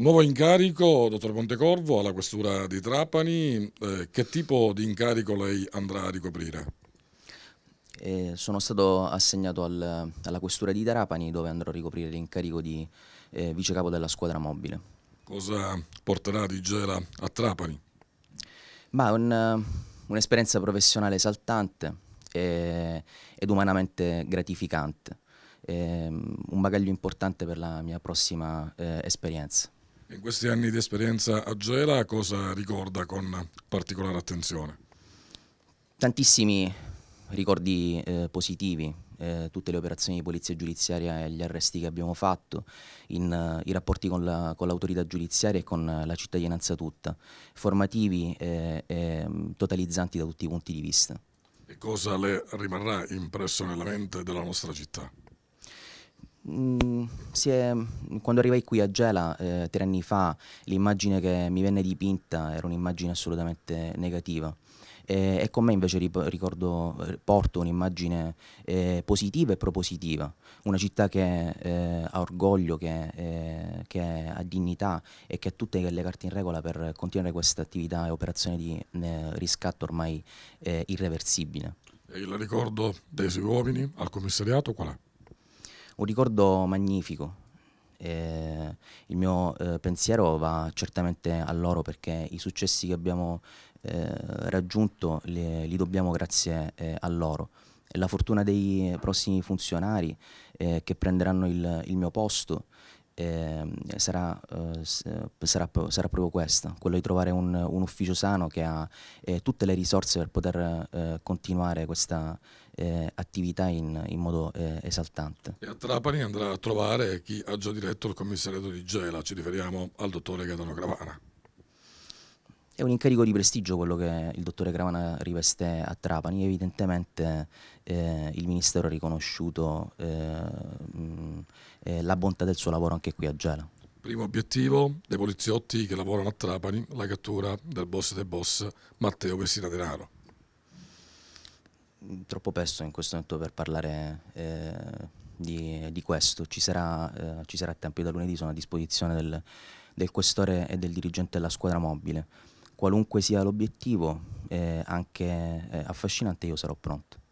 Nuovo incarico, dottor Pontecorvo, alla Questura di Trapani. Eh, che tipo di incarico lei andrà a ricoprire? Eh, sono stato assegnato al, alla Questura di Trapani dove andrò a ricoprire l'incarico di eh, vicecapo della squadra mobile. Cosa porterà di Gela a Trapani? un'esperienza un professionale esaltante e, eh, ed umanamente gratificante. Eh, un bagaglio importante per la mia prossima eh, esperienza. In questi anni di esperienza a Gela cosa ricorda con particolare attenzione? Tantissimi ricordi eh, positivi, eh, tutte le operazioni di polizia giudiziaria e gli arresti che abbiamo fatto, in, uh, i rapporti con, l'autorità giudiziaria e con eh, la cittadinanza tutta, formativi eh, e, e mm, totalizzanti da tutti i punti di vista. E cosa le rimarrà impresso nella mente della nostra città? mh, mm, è, quando arrivai qui a Gela eh, tre anni fa, l'immagine che mi venne dipinta era un'immagine assolutamente negativa. E, eh, e con me invece ricordo, eh, porto un'immagine eh, positiva e propositiva, una città che eh, ha orgoglio, che, eh, che, ha dignità e che ha tutte le carte in regola per continuare questa attività e operazione di riscatto ormai irreversibile. E il ricordo dei suoi uomini al commissariato qual è? un ricordo magnifico. Eh, il mio eh, pensiero va certamente a loro perché i successi che abbiamo eh, raggiunto li, li, dobbiamo grazie eh, a loro. E la fortuna dei prossimi funzionari eh, che prenderanno il, il mio posto Ehm, sarà, eh, sarà, sarà, proprio questa, quello di trovare un, un ufficio sano che ha eh, tutte le risorse per poter eh, continuare questa attività in, in modo esaltante. E a Trapani andrà a trovare chi ha già diretto il commissariato di Gela, ci riferiamo al dottore Gaetano Gravana. È un incarico di prestigio quello che il dottore Gravana riveste a Trapani, evidentemente eh, il Ministero ha riconosciuto eh, eh, la bontà del suo lavoro anche qui a Gela. Primo obiettivo dei poliziotti che lavorano a Trapani, la cattura del boss dei boss Matteo Messina Denaro mm, troppo presto in questo momento per parlare eh, di, di, questo, ci sarà, eh, ci sarà tempo, io da lunedì sono a disposizione del, del questore e del dirigente della squadra mobile qualunque sia l'obiettivo, eh, anche eh, affascinante, io sarò pronto.